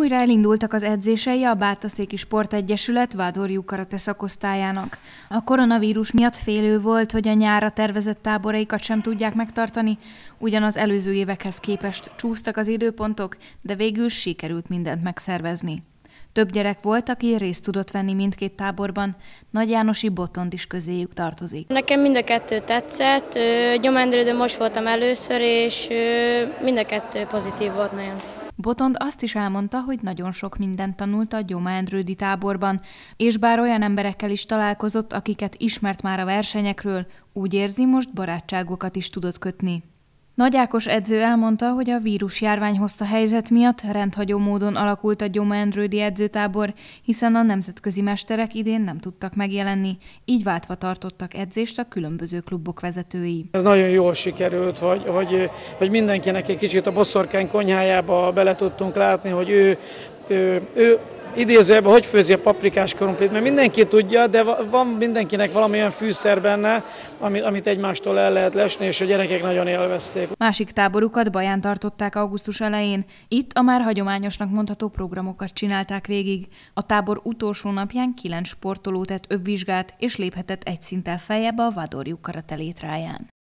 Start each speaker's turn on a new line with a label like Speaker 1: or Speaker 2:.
Speaker 1: Újra elindultak az edzései a Bátaszéki Sportegyesület Vádorjú Karate szakosztályának. A koronavírus miatt félő volt, hogy a nyára tervezett táboraikat sem tudják megtartani, ugyanaz előző évekhez képest csúsztak az időpontok, de végül sikerült mindent megszervezni. Több gyerek volt, aki részt tudott venni mindkét táborban. Nagy Jánosi Botond is közéjük tartozik.
Speaker 2: Nekem mind a kettő tetszett, Gyomendrődő most voltam először, és mind a kettő pozitív volt nagyon. Botond azt is elmondta,
Speaker 1: hogy nagyon sok mindent tanult a Endrődi táborban, és bár olyan emberekkel is találkozott, akiket ismert már a versenyekről, úgy érzi, most barátságokat is tudott kötni. Nagy Ákos edző elmondta, hogy a járvány hozta helyzet miatt rendhagyó módon alakult a Endrődi edzőtábor, hiszen a nemzetközi mesterek idén nem tudtak megjelenni, így váltva tartottak edzést a különböző klubok vezetői.
Speaker 3: Ez nagyon jól sikerült, hogy, hogy, hogy mindenkinek egy kicsit a bosszorkány konyhájába bele tudtunk látni, hogy ő, ő, ő idézőjebben hogy főzi a paprikás korumplit, mert mindenki tudja, de van mindenkinek valamilyen fűszer benne, amit, egymástól el lehet lesni, és a gyerekek nagyon élvezték.
Speaker 1: Másik táborukat Baján tartották augusztus elején. Itt a már hagyományosnak mondható programokat csinálták végig. A tábor utolsó napján kilenc sportoló tett övvizsgát, és léphetett egy szinttel feljebb a Vadorjuk karatelét ráján.